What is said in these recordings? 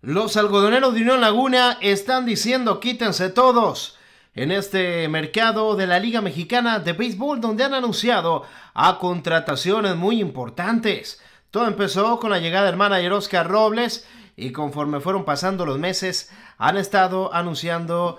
Los algodoneros de Unión Laguna están diciendo quítense todos en este mercado de la Liga Mexicana de Béisbol donde han anunciado a contrataciones muy importantes. Todo empezó con la llegada del manager Oscar Robles y conforme fueron pasando los meses han estado anunciando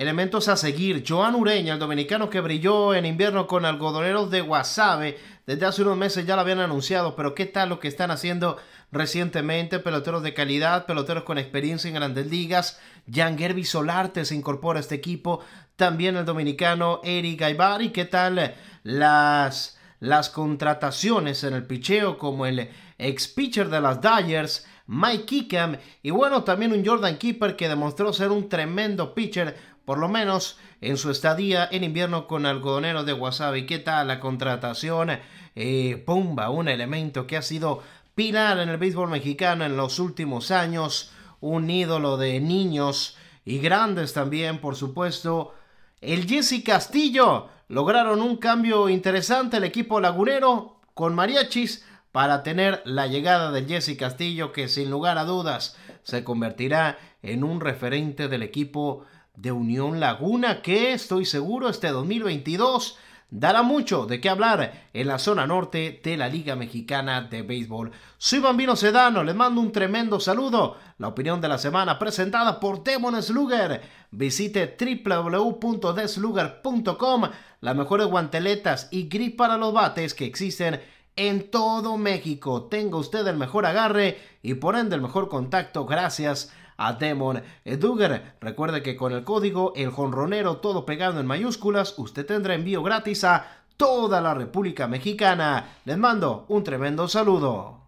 Elementos a seguir. Joan Ureña, el dominicano que brilló en invierno con algodoneros de Guasave. Desde hace unos meses ya lo habían anunciado, pero ¿qué tal lo que están haciendo recientemente? Peloteros de calidad, peloteros con experiencia en grandes ligas. Jan Gerby Solarte se incorpora a este equipo. También el dominicano Eric Gaibari. ¿Qué tal las las contrataciones en el picheo como el ex pitcher de las Dyers, Mike Kickham, y bueno, también un Jordan Keeper que demostró ser un tremendo pitcher, por lo menos en su estadía en invierno con algodonero de Wasabi. ¿Qué tal la contratación? Eh, pumba, un elemento que ha sido pilar en el béisbol mexicano en los últimos años, un ídolo de niños y grandes también, por supuesto. El Jesse Castillo lograron un cambio interesante el equipo lagunero con mariachis para tener la llegada del Jesse Castillo que sin lugar a dudas se convertirá en un referente del equipo de Unión Laguna que estoy seguro este 2022 dará mucho de qué hablar en la zona norte de la Liga Mexicana de Béisbol. Soy Bambino Sedano, les mando un tremendo saludo. La opinión de la semana presentada por Demon Slugger. Visite www.desluger.com. las mejores guanteletas y grip para los bates que existen en todo México. Tenga usted el mejor agarre y por ende el mejor contacto gracias a Demon Recuerde que con el código El Jonronero todo pegado en mayúsculas, usted tendrá envío gratis a toda la República Mexicana. Les mando un tremendo saludo.